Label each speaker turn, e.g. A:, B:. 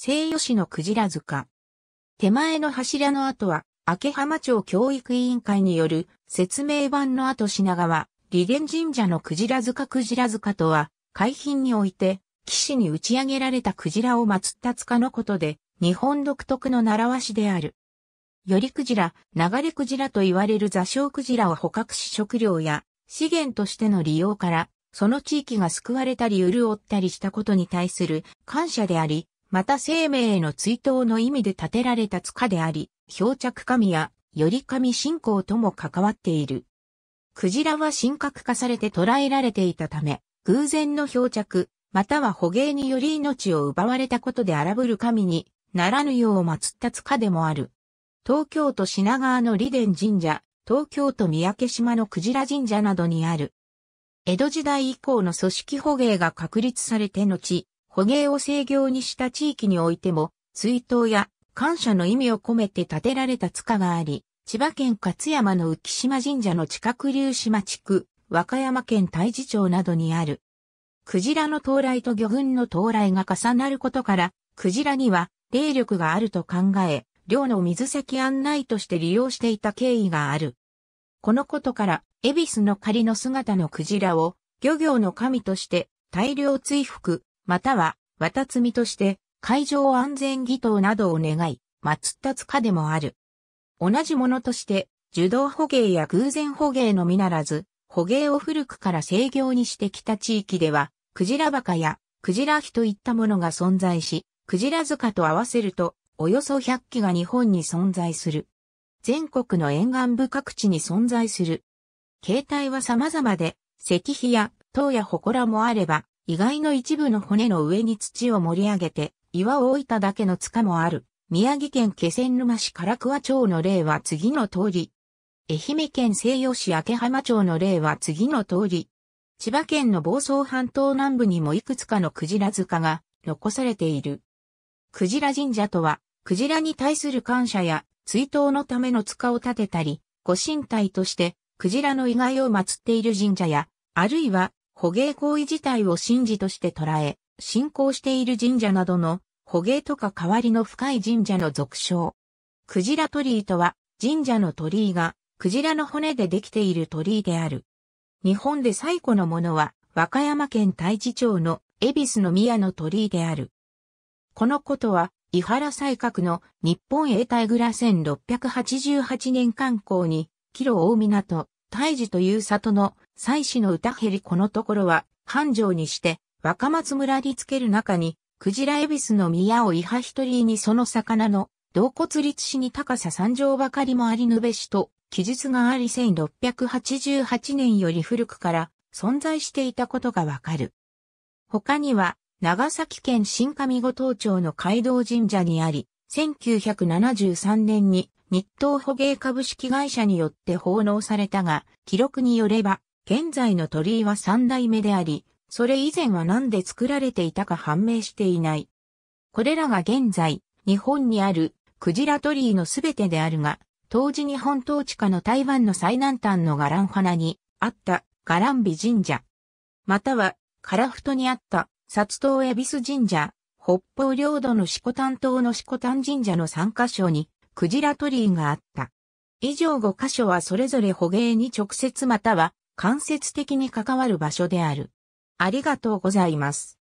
A: 西洋市のクジラ塚。手前の柱の跡は、明浜町教育委員会による説明版の後品川、理伝神社のクジラ塚クジラ塚とは、海浜において、岸に打ち上げられたクジラを祀った塚のことで、日本独特の習わしである。よりクジラ、流れクジラと言われる座礁クジラを捕獲し食料や資源としての利用から、その地域が救われたり潤ったりしたことに対する感謝であり、また生命への追悼の意味で建てられた塚であり、漂着神やより神信仰とも関わっている。クジラは神格化されて捕らえられていたため、偶然の漂着、または捕鯨により命を奪われたことで荒ぶる神にならぬよう祀った塚でもある。東京都品川の利殿神社、東京都三宅島のクジラ神社などにある。江戸時代以降の組織捕鯨が確立されて後、捕鯨を制業にした地域においても、追悼や感謝の意味を込めて建てられた塚があり、千葉県勝山の浮島神社の近く流島地区、和歌山県大治町などにある。クジラの到来と魚群の到来が重なることから、クジラには霊力があると考え、漁の水先案内として利用していた経緯がある。このことから、恵比寿の仮の姿のクジラを、漁業の神として大量追復。または、渡積みとして、海上安全祈祷などを願い、祀った塚でもある。同じものとして、受動捕鯨や偶然捕鯨のみならず、捕鯨を古くから制業にしてきた地域では、クジラバカやクジラヒといったものが存在し、クジラ塚と合わせると、およそ100基が日本に存在する。全国の沿岸部各地に存在する。形態は様々で、石碑や塔や祠もあれば、意外の一部の骨の上に土を盛り上げて、岩を置いただけの塚もある。宮城県気仙沼市唐桑町の例は次の通り。愛媛県西予市明浜町の例は次の通り。千葉県の房総半島南部にもいくつかのクジラ塚が残されている。クジラ神社とは、クジラに対する感謝や追悼のための塚を建てたり、ご神体としてクジラの遺骸を祀っている神社や、あるいは捕鯨行為自体を神事として捉え、信仰している神社などの捕鯨とか代わりの深い神社の俗称。クジラ鳥居とは、神社の鳥居が、クジラの骨でできている鳥居である。日本で最古のものは、和歌山県大地町の恵比寿の宮の鳥居である。このことは、伊原西閣の日本永代蔵1688年観光に、キロ大港、大地という里の妻子の歌ヘリこのところは、繁盛にして、若松村につける中に、クジラエビスの宮を伊波一人にその魚の、洞骨立志に高さ三畳ばかりもありぬべしと、記述があり1688年より古くから存在していたことがわかる。他には、長崎県新上五島町の街道神社にあり、1973年に日東捕鯨株式会社によって奉納されたが、記録によれば、現在の鳥居は三代目であり、それ以前は何で作られていたか判明していない。これらが現在、日本にあるクジラ鳥居のすべてであるが、当時日本統治下の台湾の最南端のガラン花にあったガランビ神社。または、カラフトにあった札東恵比寿神社、北方領土の四股ン島の四股ン神社の3カ所にクジラ鳥居があった。以上5カ所はそれぞれ捕鯨に直接または間接的に関わる場所である。ありがとうございます。